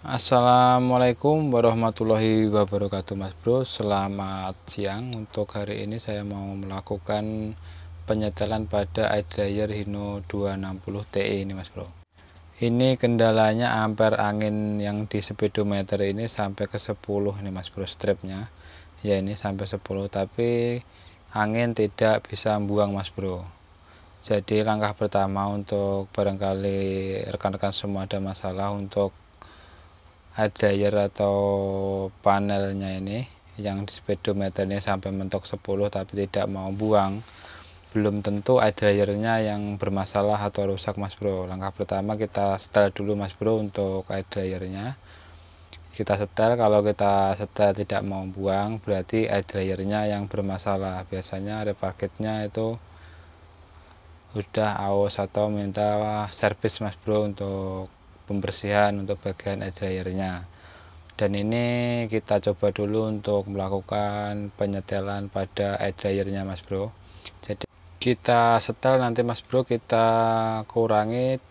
Assalamualaikum warahmatullahi wabarakatuh Mas Bro Selamat siang Untuk hari ini saya mau melakukan penyetelan pada air dryer Hino 260 TE ini Mas Bro Ini kendalanya ampere angin yang di speedometer ini sampai ke 10 ini Mas Bro stripnya Ya ini sampai 10 tapi angin tidak bisa membuang Mas Bro jadi langkah pertama untuk barangkali rekan-rekan semua ada masalah untuk adayer atau panelnya ini yang di speedometernya sampai mentok 10 tapi tidak mau buang belum tentu idlernya yang bermasalah atau rusak mas bro langkah pertama kita setel dulu mas bro untuk idlernya kita setel kalau kita setel tidak mau buang berarti idlernya yang bermasalah biasanya paketnya itu sudah aus atau minta servis mas bro untuk pembersihan untuk bagian air dryernya dan ini kita coba dulu untuk melakukan penyetelan pada air dryernya mas bro jadi kita setel nanti mas bro kita kurangi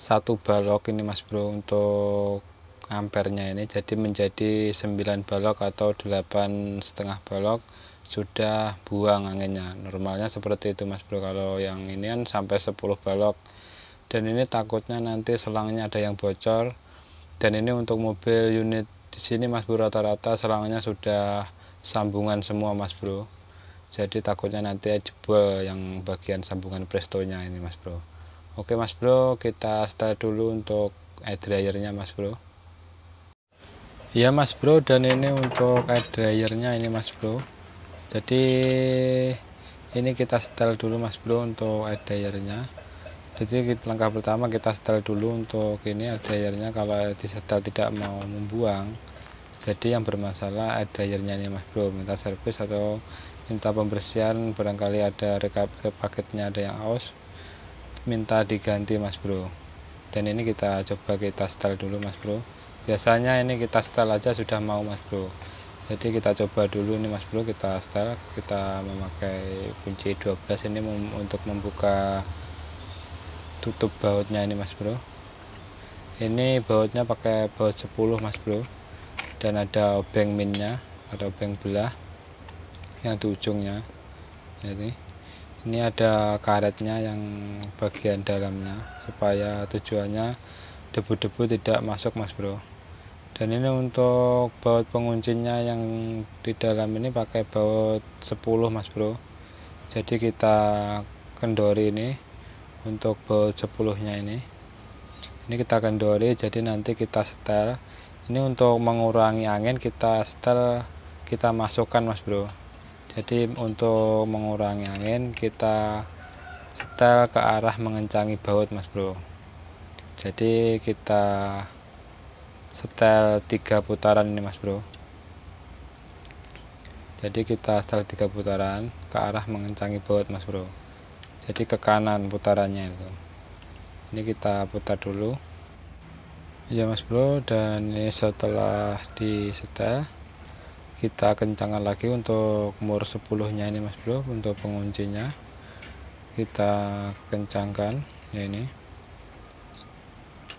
satu balok ini mas bro untuk ampernya ini jadi menjadi 9 balok atau delapan setengah balok sudah buang anginnya normalnya seperti itu mas bro kalau yang ini kan sampai 10 balok dan ini takutnya nanti selangnya ada yang bocor dan ini untuk mobil unit di sini mas bro rata-rata selangnya sudah sambungan semua mas bro jadi takutnya nanti jebol yang bagian sambungan prestonya ini mas bro oke mas bro kita setel dulu untuk air dryernya mas bro ya mas bro dan ini untuk air dryernya ini mas bro jadi ini kita setel dulu mas bro untuk air dryernya jadi langkah pertama kita setel dulu untuk ini air dryernya kalau di setel tidak mau membuang jadi yang bermasalah air dryernya ini mas bro minta servis atau minta pembersihan barangkali ada rekap paketnya ada yang aus minta diganti mas bro dan ini kita coba kita setel dulu mas bro biasanya ini kita setel aja sudah mau mas bro jadi kita coba dulu ini mas bro kita setel kita memakai kunci 12 ini mem untuk membuka tutup bautnya ini mas bro ini bautnya pakai baut 10 mas bro dan ada obeng minnya ada obeng belah yang di ujungnya jadi ini ada karetnya yang bagian dalamnya supaya tujuannya debu-debu tidak masuk mas bro dan ini untuk baut penguncinya yang di dalam ini pakai baut 10 mas bro jadi kita kendori ini untuk baut sepuluhnya ini ini kita kendori jadi nanti kita setel ini untuk mengurangi angin kita setel kita masukkan mas bro jadi untuk mengurangi angin kita setel ke arah mengencangi baut mas bro jadi kita setel tiga putaran ini mas bro jadi kita setel tiga putaran ke arah mengencangi baut mas bro jadi ke kanan putarannya itu ini kita putar dulu ya mas bro dan ini setelah di setel kita kencangkan lagi untuk mur 10 nya ini mas bro untuk penguncinya kita kencangkan ya ini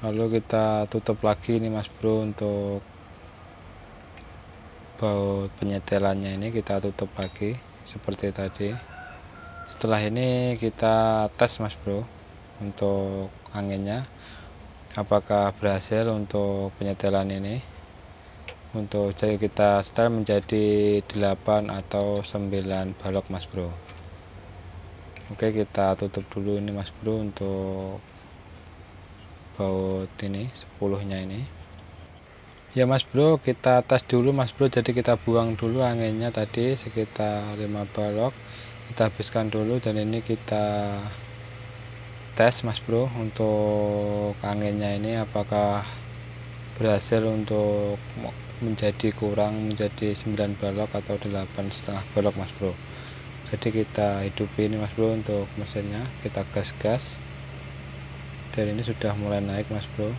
lalu kita tutup lagi ini mas bro untuk baut penyetelannya ini kita tutup lagi seperti tadi setelah ini kita tes mas bro untuk anginnya apakah berhasil untuk penyetelan ini untuk jadi kita setel menjadi 8 atau 9 balok mas bro oke kita tutup dulu ini mas bro untuk baut ini 10 nya ini ya mas bro kita tes dulu mas bro jadi kita buang dulu anginnya tadi sekitar 5 balok kita habiskan dulu dan ini kita tes mas bro untuk anginnya ini apakah berhasil untuk menjadi kurang menjadi 9 balok atau 8 setengah balok mas bro jadi kita hidupi ini mas bro untuk mesinnya kita gas-gas dan ini sudah mulai naik mas bro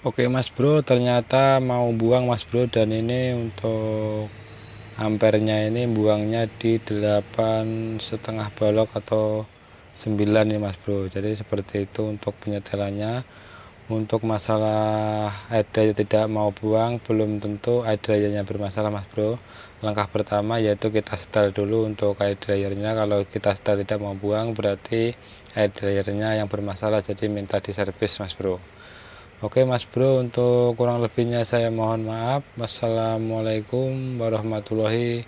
Oke mas bro ternyata mau buang mas bro dan ini untuk ampernya ini buangnya di 8 setengah balok atau 9 nih mas bro jadi seperti itu untuk penyetelannya untuk masalah ada tidak mau buang belum tentu air dryernya bermasalah mas bro langkah pertama yaitu kita setel dulu untuk air dryernya kalau kita setel tidak mau buang berarti air dryernya yang bermasalah jadi minta diservis mas bro Oke Mas Bro, untuk kurang lebihnya saya mohon maaf. Wassalamualaikum warahmatullahi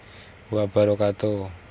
wabarakatuh.